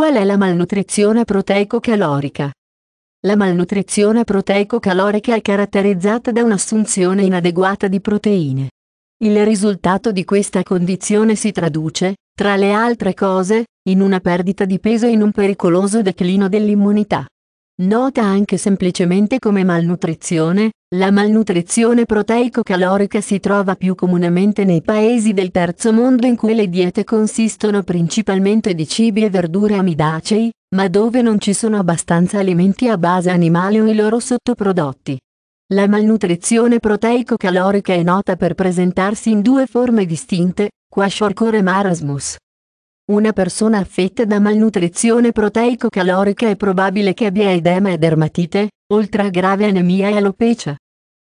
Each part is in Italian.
Qual è la malnutrizione proteico-calorica? La malnutrizione proteico-calorica è caratterizzata da un'assunzione inadeguata di proteine. Il risultato di questa condizione si traduce, tra le altre cose, in una perdita di peso e in un pericoloso declino dell'immunità nota anche semplicemente come malnutrizione, la malnutrizione proteico-calorica si trova più comunemente nei paesi del terzo mondo in cui le diete consistono principalmente di cibi e verdure amidacei, ma dove non ci sono abbastanza alimenti a base animale o i loro sottoprodotti. La malnutrizione proteico-calorica è nota per presentarsi in due forme distinte, kwashiorkor e marasmus. Una persona affetta da malnutrizione proteico-calorica è probabile che abbia edema e dermatite, oltre a grave anemia e alopecia.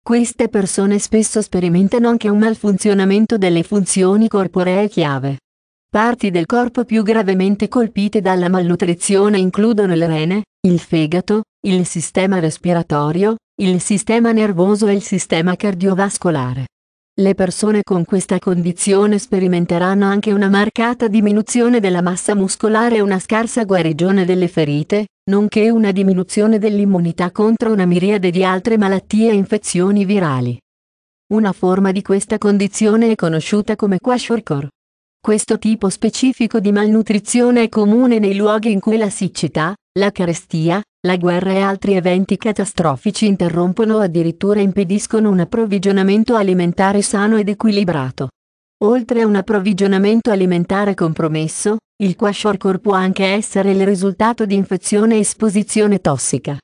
Queste persone spesso sperimentano anche un malfunzionamento delle funzioni corporee chiave. Parti del corpo più gravemente colpite dalla malnutrizione includono il rene, il fegato, il sistema respiratorio, il sistema nervoso e il sistema cardiovascolare. Le persone con questa condizione sperimenteranno anche una marcata diminuzione della massa muscolare e una scarsa guarigione delle ferite, nonché una diminuzione dell'immunità contro una miriade di altre malattie e infezioni virali. Una forma di questa condizione è conosciuta come kwashiorkor. Questo tipo specifico di malnutrizione è comune nei luoghi in cui la siccità, la carestia, la guerra e altri eventi catastrofici interrompono o addirittura impediscono un approvvigionamento alimentare sano ed equilibrato. Oltre a un approvvigionamento alimentare compromesso, il kwashiorkor può anche essere il risultato di infezione e esposizione tossica.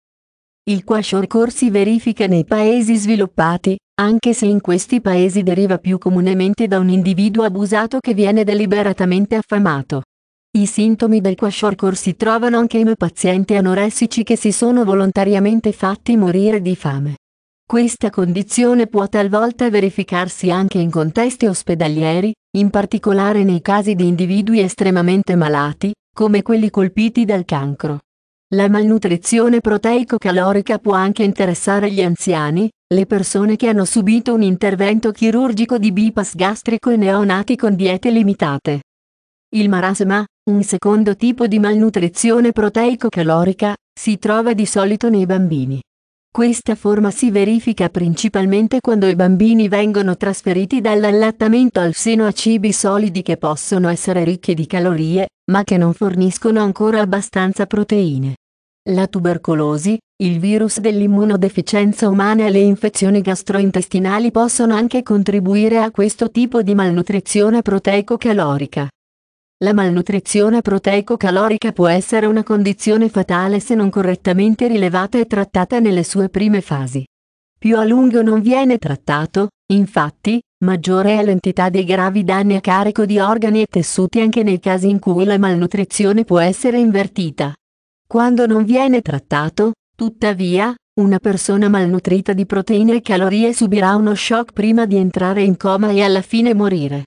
Il core si verifica nei paesi sviluppati, anche se in questi paesi deriva più comunemente da un individuo abusato che viene deliberatamente affamato. I sintomi del core si trovano anche in pazienti anoressici che si sono volontariamente fatti morire di fame. Questa condizione può talvolta verificarsi anche in contesti ospedalieri, in particolare nei casi di individui estremamente malati, come quelli colpiti dal cancro. La malnutrizione proteico-calorica può anche interessare gli anziani, le persone che hanno subito un intervento chirurgico di bypass gastrico e neonati con diete limitate. Il marasma, un secondo tipo di malnutrizione proteico-calorica, si trova di solito nei bambini. Questa forma si verifica principalmente quando i bambini vengono trasferiti dall'allattamento al seno a cibi solidi che possono essere ricchi di calorie, ma che non forniscono ancora abbastanza proteine la tubercolosi, il virus dell'immunodeficienza umana e le infezioni gastrointestinali possono anche contribuire a questo tipo di malnutrizione proteico-calorica. La malnutrizione proteico-calorica può essere una condizione fatale se non correttamente rilevata e trattata nelle sue prime fasi. Più a lungo non viene trattato, infatti, maggiore è l'entità dei gravi danni a carico di organi e tessuti anche nei casi in cui la malnutrizione può essere invertita. Quando non viene trattato, tuttavia, una persona malnutrita di proteine e calorie subirà uno shock prima di entrare in coma e alla fine morire.